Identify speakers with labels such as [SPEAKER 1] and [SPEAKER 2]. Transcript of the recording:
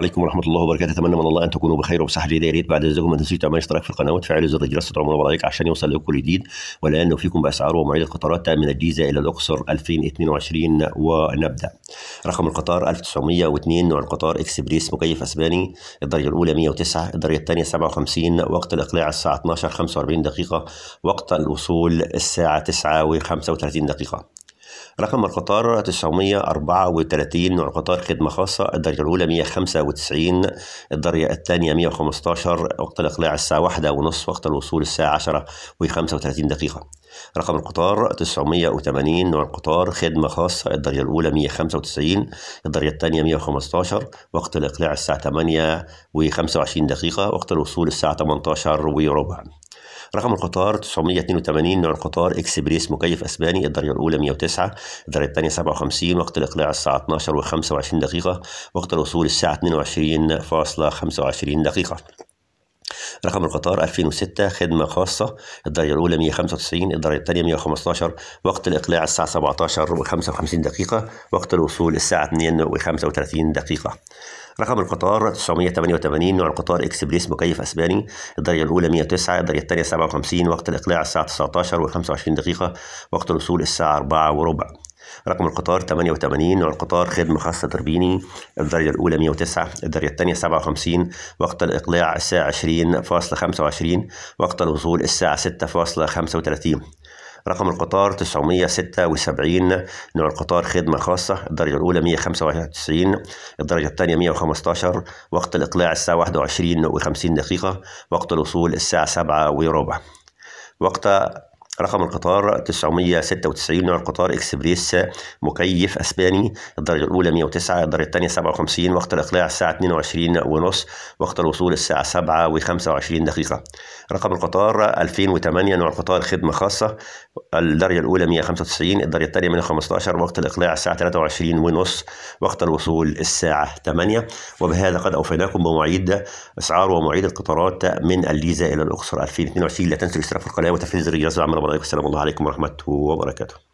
[SPEAKER 1] عليكم ورحمة الله وبركاته أتمنى من الله أن تكونوا بخير وبصحة جيدة يا ريت بعد إذنكم ما تنسوش تعملوا اشتراك في القناة وتفعلوا زر الجرس تضغطوا منور عليك عشان يوصل لكم كل جديد والآن نوفيكم بأسعار ومواعيد القطارات من الجيزة إلى الأقصر 2022 ونبدأ رقم القطار 1902 نوع القطار إكسبريس مكيف أسباني الدرجة الأولى 109 الدرجة الثانية 57 وقت الإقلاع الساعة 12 45 دقيقة وقت الوصول الساعة 9 و35 دقيقة رقم القطار 934 نوع قطار خدمة خاصة الدرجة الأولى 195 الدرجة الثانية 115 وقت الإقلاع الساعة واحدة ونص وقت الوصول الساعة 10 و35 دقيقة رقم القطار 980 نوع القطار خدمة خاصة الدرجة الأولى 195 الدرجة الثانية 115 وقت الإقلاع الساعة 8 و25 دقيقة وقت الوصول الساعة 18 وربع رقم القطار 982 نوع القطار اكسبريس مكيف اسباني الدرجه الاولى 109 الدرجة الثانية 57 وقت الإقلاع الساعة 12 و25 دقيقة وقت الوصول الساعة 22.25 دقيقة رقم القطار 2006 خدمة خاصة الدرجة الأولى 195 الدرجة الثانية 115 وقت الإقلاع الساعة 17 و55 دقيقة وقت الوصول الساعة 2 و35 دقيقة رقم القطار 988 نوع القطار اكسبريس مكيف اسباني الدرجه الاولى 109 الدرجه الثانيه 57 وقت الاقلاع الساعه 19 و25 دقيقه وقت الوصول الساعه 4 وربع رقم القطار 88 نوع القطار خدمة خاصة تربيني الدرجة الأولى 109 الدرجة الثانية 57 وقت الإقلاع الساعة 20.25 وقت الوصول الساعة 6.35 رقم القطار 976 نوع القطار خدمة خاصة الدرجة الأولى 195 الدرجة الثانية 115 وقت الإقلاع الساعة 21 و50 دقيقة وقت الوصول الساعة 7 وربع وقت رقم القطار 996 نوع القطار اكسبريس مكيف اسباني الدرجه الاولى 109 الدرجه الثانيه 57 وقت الاقلاع الساعه 22 ونص وقت الوصول الساعه 7 و25 دقيقه رقم القطار 2008 نوع القطار خدمه خاصه الدرجة الأولى 195 الدرجة الثانية 115 وقت الإقلاع الساعة 23 ونص وقت الوصول الساعة 8 وبهذا قد أوفيناكم بمواعيد أسعار ومواعيد القطارات من الليزا إلى الأقصر 2022 لا تنسوا الاشتراك في القناة وتفعيل زر الجرس لعمل السلام الله عليكم ورحمة وبركاته